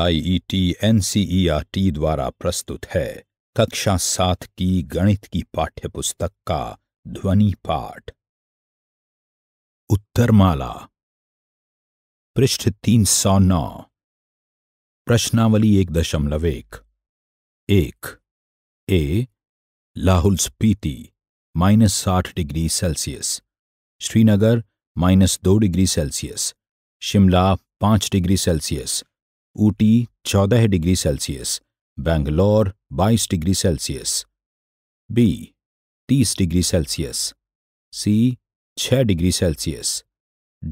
R T e e द्वारा प्रस्तुत है कक्षा सात की गणित की पाठ्य पुस्तक का ध्वनि पाठ उत्तरमाला पृष्ठ तीन सौ नौ प्रश्नावली एक दशमलव एक एक ए लाहुल स्पीति माइनस साठ डिग्री सेल्सियस श्रीनगर माइनस दो डिग्री सेल्सियस शिमला पांच degree Celsius Ooty 14 degree Celsius Bangalore 22 degree Celsius B 30 degree Celsius C 6 degree Celsius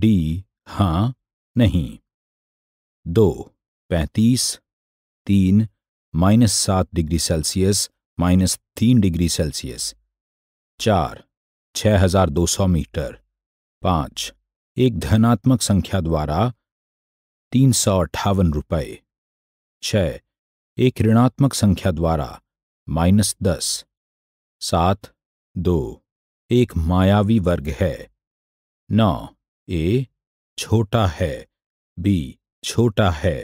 D हाँ नहीं दो पैंतीस तीन माइनस सात डिग्री सेल्सियस माइनस तीन डिग्री सेल्सियस चार छ हजार दो सौ मीटर पाँच एक धनात्मक संख्या द्वारा तीन सौ अट्ठावन रुपये छः एक ऋणात्मक संख्या द्वारा माइनस दस सात दो एक मायावी वर्ग है नौ ए छोटा है बी छोटा है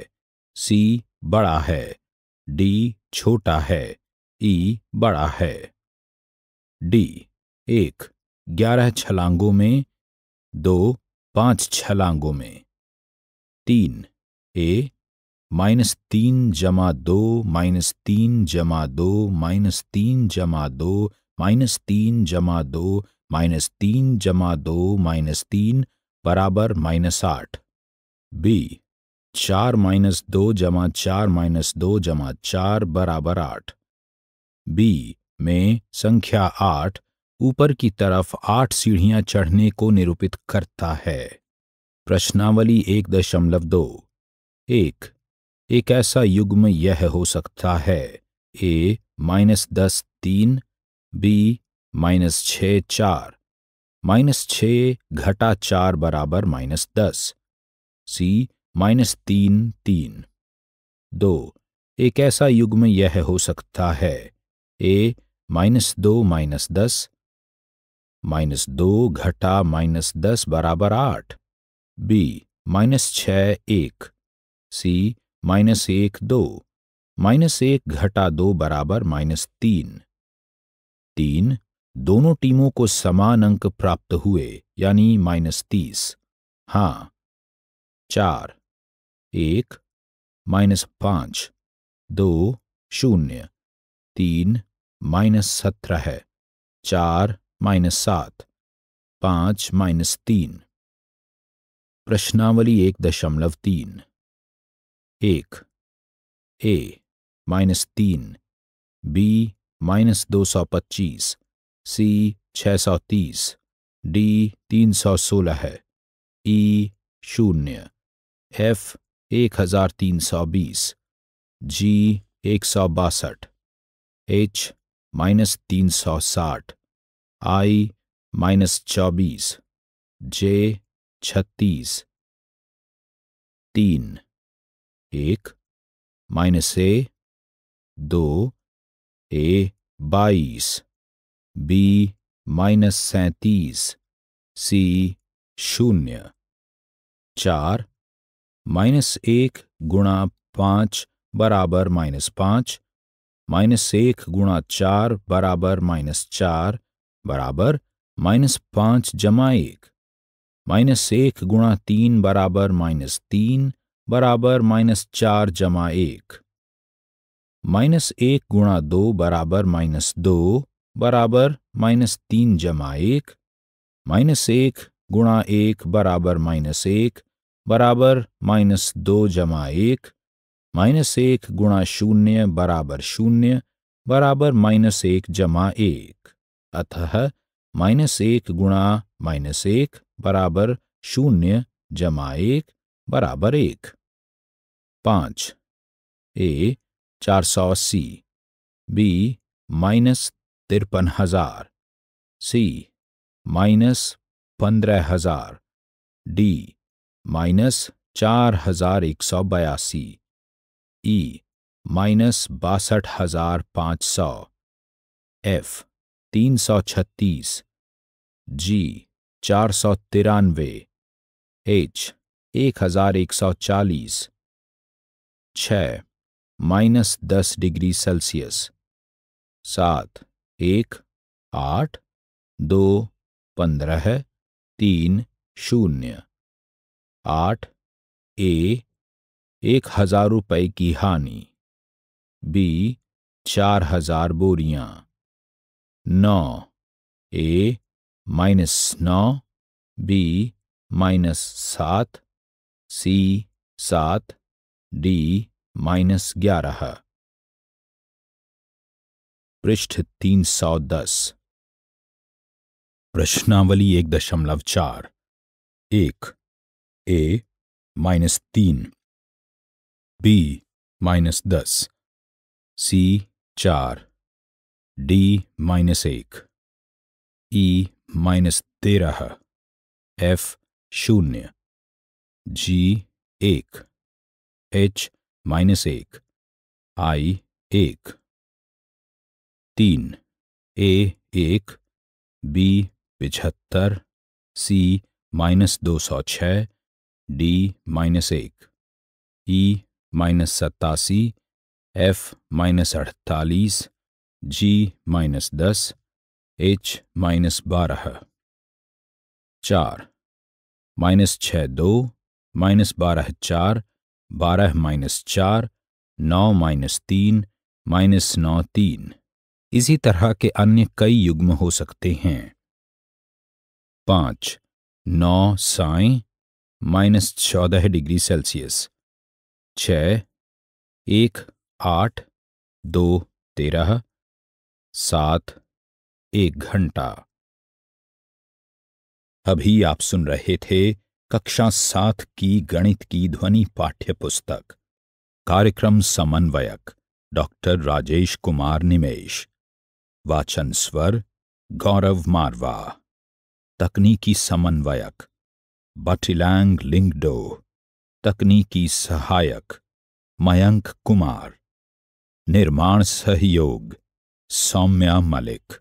सी बड़ा है डी छोटा है ई बड़ा है डी एक ग्यारह छलांगों में दो पांच छलांगों में तीन ए माइनस तीन जमा दो माइनस तीन जमा दो माइनस तीन जमा दो माइनस तीन जमा दो माइनस तीन जमा दो माइनस तीन बराबर माइनस आठ बी चार माइनस दो जमा चार माइनस दो जमा चार बराबर आठ बी में संख्या आठ ऊपर की तरफ आठ सीढ़ियां चढ़ने को निरूपित करता है प्रश्नावली एक दशमलव दो एक एक ऐसा युग्म यह हो सकता है ए माइनस दस तीन बी माइनस छ चार माइनस छ घटा चार बराबर माइनस दस सी माइनस तीन तीन दो एक ऐसा युग्म यह हो सकता है ए माइनस दो माइनस दस माइनस दो घटा माइनस दस बराबर आठ बी माइनस छ एक सी माइनस एक दो माइनस एक घटा दो बराबर माइनस तीन तीन दोनों टीमों को समान अंक प्राप्त हुए यानी माइनस तीस हाँ चार एक माइनस पांच दो शून्य तीन माइनस सत्रह है चार माइनस सात पाँच माइनस तीन प्रश्नावली एक दशमलव तीन एक ए माइनस तीन बी माइनस दो सौ पच्चीस सी छः सौ तीस डी तीन सौ सोलह है ई e शून्य एफ एक हजार तीन सौ बीस जी एक सौ बासठ एच माइनस तीन सौ साठ आई माइनस चौबीस जे छत्तीस तीन एक माइनस ए दो ए बाईस बी माइनस सैतीस सी शून्य चार माइनस एक गुणा पाँच बराबर माइनस पाँच माइनस एक गुणा चार बराबर माइनस चार बराबर माइनस पाँच जमा एक माइनस एक गुणा तीन बराबर माइनस तीन बराबर माइनस चार जमा एक माइनस एक गुणा दो बराबर माइनस दो बराबर माइनस तीन जमा एक माइनस एक गुणा एक बराबर माइनस एक बराबर माइनस दो जमा एक माइनस एक गुणा शून्य बराबर शून्य बराबर माइनस एक जमा एक अतः माइनस एक गुणा माइनस एक बराबर शून्य जमा एक बराबर एक पाँच ए चार सौ अस्सी बी माइनस तिरपन हजार सी माइनस पंद्रह हजार डी माइनस चार हजार एक सौ बयासी ई माइनस बासठ हजार पाँच सौ एफ तीन सौ छत्तीस जी चार सौ तिरानवे एच एक हजार एक सौ चालीस छ माइनस दस डिग्री सेल्सियस सात एक आठ दो पंद्रह तीन शून्य आठ ए एक हजार रुपये की हानि बी चार हजार बोरियां नौ ए माइनस नौ बी माइनस सात सी सात डी माइनस ग्यारह पृष्ठ तीन सौ दस प्रश्नावली एक दशमलव चार एक ए माइनस तीन बी माइनस दस सी चार डी माइनस एक ई माइनस तेरह एफ शून्य जी एक एच माइनस एक आई एक तीन ए एक बी पिछहत्तर सी माइनस दो सौ छ डी माइनस एक ई e माइनस सत्तासी एफ माइनस अड़तालीस जी माइनस दस एच माइनस बारह चार माइनस छः दो माइनस बारह चार बारह माइनस चार नौ माइनस तीन माइनस नौ तीन इसी तरह के अन्य कई युग्म हो सकते हैं पाँच नौ साय माइनस चौदह डिग्री सेल्सियस छ एक आठ दो तेरह सात एक घंटा अभी आप सुन रहे थे कक्षा सात की गणित की ध्वनि पाठ्य पुस्तक कार्यक्रम समन्वयक डॉक्टर राजेश कुमार निमेश वाचन स्वर गौरव मारवा तकनीकी समन्वयक बटिलैंग लिंगडो तकनीकी सहायक मयंक कुमार निर्माण सहयोग सौम्या मलिक